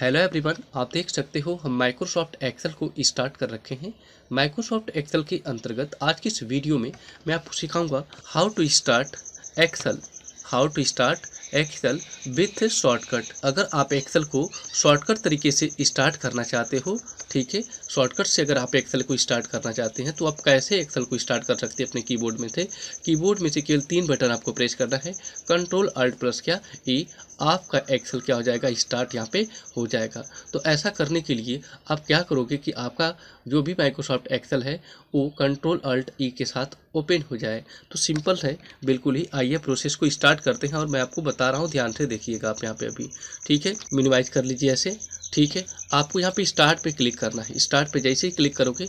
hello everyone आप देख सकते हो हम माइक्रोसॉफ्ट एक्सेल को स्टार्ट कर रखे हैं माइक्रोसॉफ्ट एक्सेल के अंतर्गत आज की इस वीडियो में मैं आपको सिखाऊंगा how to start Excel how to start Excel with shortcut अगर आप एक्सेल को शॉर्टकट तरीके से स्टार्ट करना चाहते हो ठीक है शॉर्टकट से अगर आप एक्सेल को स्टार्ट करना चाहते हैं तो आप कैसे एक्सेल को स्टार्ट कर सकते हैं अपने कीबोर्ड में थे कीबोर्ड में से केवल तीन बटन आपको प्रेस करना है कंट्रोल अल्ट प्लस क्या ई e, आपका एक्सेल क्या हो जाएगा स्टार्ट यहाँ पे हो जाएगा तो ऐसा करने के लिए आप क्या करोगे कि आपका जो भी माइक्रोसॉफ्ट एक्सेल है वो कंट्रोल अल्ट ई के साथ ओपन हो जाए तो सिंपल है बिल्कुल ही आइए प्रोसेस को स्टार्ट करते हैं और मैं आपको बता बता रहा हूँ ध्यान से देखिएगा आप यहाँ पे अभी ठीक है मिनिमाइज कर लीजिए ऐसे ठीक है आपको यहाँ पे स्टार्ट पे क्लिक करना है स्टार्ट पे जैसे ही क्लिक करोगे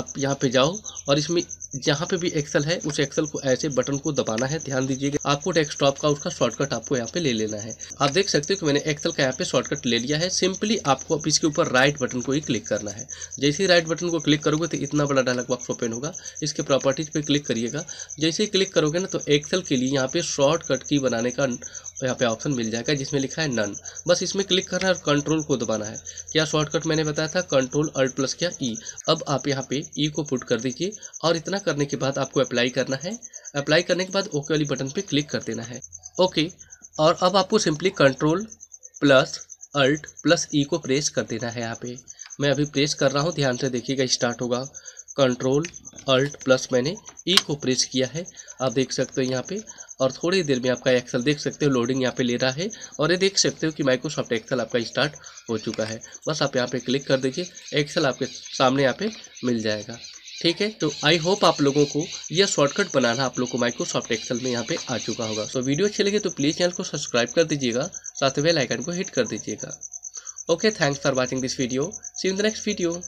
आप यहाँ पे जाओ और इसमें जहाँ पे भी एक्सेल है उस एक्सेल को ऐसे बटन को दबाना है ध्यान दीजिएगा आपको डेस्कटॉप का उसका शॉर्टकट आपको यहाँ पे ले लेना है आप देख सकते हो कि मैंने एक्सेल का यहाँ पे शॉर्टकट ले लिया है सिंपली आपको अब इसके ऊपर राइट बटन को ही क्लिक करना है जैसे ही राइट बटन को क्लिक करोगे तो इतना बड़ा डायलॉग बॉक्स ओपन होगा इसके प्रॉपर्टीज पर क्लिक करिएगा जैसे ही क्लिक करोगे ना तो एक्सेल के लिए यहाँ पे शॉर्टकट की बनाने का यहाँ पे ऑप्शन मिल जाएगा जिसमें लिखा है नन बस इसमें क्लिक करना है और कंट्रोल को दबाना है क्या शॉर्टकट मैंने बताया था कंट्रोल अल्ट प्लस क्या ई अब आप यहाँ पे ई e को पुट कर दीजिए और इतना करने के बाद आपको अप्लाई करना है अप्लाई करने के बाद ओके वाली बटन पर क्लिक कर देना है ओके और अब आपको simply control plus alt plus E को प्रेस कर देना है यहाँ पे मैं अभी प्रेस कर रहा हूँ ध्यान से देखिएगा स्टार्ट होगा कंट्रोल अल्ट प्लस मैंने ई e को प्रेस किया है आप देख सकते हो यहाँ पे और थोड़ी देर में आपका एक्सल देख सकते हो लोडिंग यहाँ पे ले रहा है और ये देख सकते हो कि माइक्रोसॉफ्ट एक्सल आपका स्टार्ट हो चुका है बस आप यहाँ पे क्लिक कर दीजिए एक्सल आपके सामने यहाँ पे मिल जाएगा ठीक है तो आई होप आप लोगों को यह शॉर्टकट बनाना आप लोग को माइक्रोसॉफ्ट एक्सेल में यहाँ पे आ चुका होगा तो वीडियो अच्छी लगे तो प्लीज़ चैनल को सब्सक्राइब कर दीजिएगा साथ ही बेल आइकन को हिट कर दीजिएगा okay thanks for watching this video see in the next video